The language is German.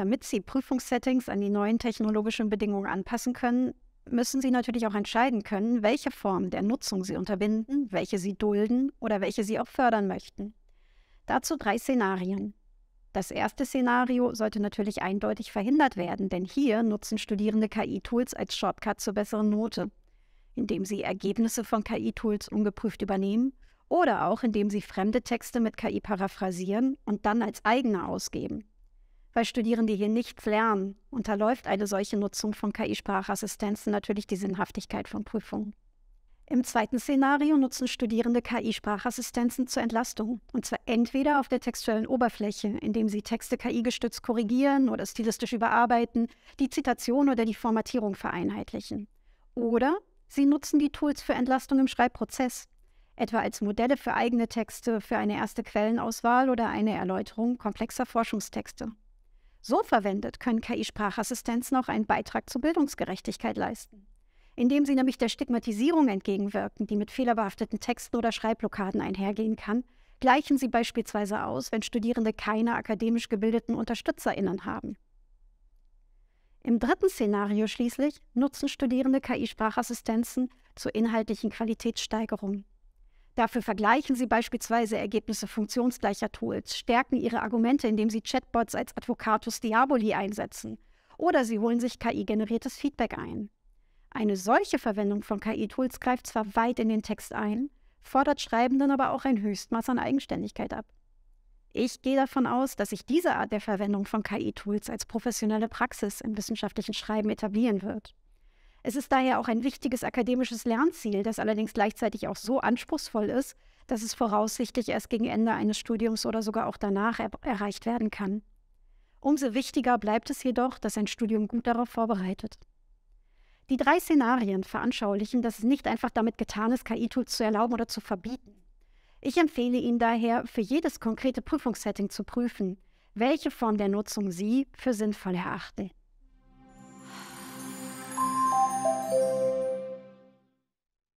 damit sie Prüfungssettings an die neuen technologischen Bedingungen anpassen können, müssen sie natürlich auch entscheiden können, welche Form der Nutzung sie unterbinden, welche sie dulden oder welche sie auch fördern möchten. Dazu drei Szenarien. Das erste Szenario sollte natürlich eindeutig verhindert werden, denn hier nutzen Studierende KI-Tools als Shortcut zur besseren Note, indem sie Ergebnisse von KI-Tools ungeprüft übernehmen oder auch indem sie fremde Texte mit KI paraphrasieren und dann als eigene ausgeben weil Studierende hier nichts lernen, unterläuft eine solche Nutzung von KI-Sprachassistenzen natürlich die Sinnhaftigkeit von Prüfungen. Im zweiten Szenario nutzen Studierende KI-Sprachassistenzen zur Entlastung, und zwar entweder auf der textuellen Oberfläche, indem sie Texte KI-gestützt korrigieren oder stilistisch überarbeiten, die Zitation oder die Formatierung vereinheitlichen. Oder sie nutzen die Tools für Entlastung im Schreibprozess, etwa als Modelle für eigene Texte, für eine erste Quellenauswahl oder eine Erläuterung komplexer Forschungstexte. So verwendet können KI-Sprachassistenzen auch einen Beitrag zur Bildungsgerechtigkeit leisten, indem sie nämlich der Stigmatisierung entgegenwirken, die mit fehlerbehafteten Texten oder Schreibblockaden einhergehen kann, gleichen sie beispielsweise aus, wenn Studierende keine akademisch gebildeten Unterstützerinnen haben. Im dritten Szenario schließlich nutzen Studierende KI-Sprachassistenzen zur inhaltlichen Qualitätssteigerung. Dafür vergleichen sie beispielsweise Ergebnisse funktionsgleicher Tools, stärken ihre Argumente, indem sie Chatbots als Advocatus Diaboli einsetzen oder sie holen sich KI-generiertes Feedback ein. Eine solche Verwendung von KI-Tools greift zwar weit in den Text ein, fordert Schreibenden aber auch ein Höchstmaß an Eigenständigkeit ab. Ich gehe davon aus, dass sich diese Art der Verwendung von KI-Tools als professionelle Praxis im wissenschaftlichen Schreiben etablieren wird. Es ist daher auch ein wichtiges akademisches Lernziel, das allerdings gleichzeitig auch so anspruchsvoll ist, dass es voraussichtlich erst gegen Ende eines Studiums oder sogar auch danach er erreicht werden kann. Umso wichtiger bleibt es jedoch, dass ein Studium gut darauf vorbereitet. Die drei Szenarien veranschaulichen, dass es nicht einfach damit getan ist, KI-Tools zu erlauben oder zu verbieten. Ich empfehle Ihnen daher, für jedes konkrete Prüfungssetting zu prüfen, welche Form der Nutzung Sie für sinnvoll erachten.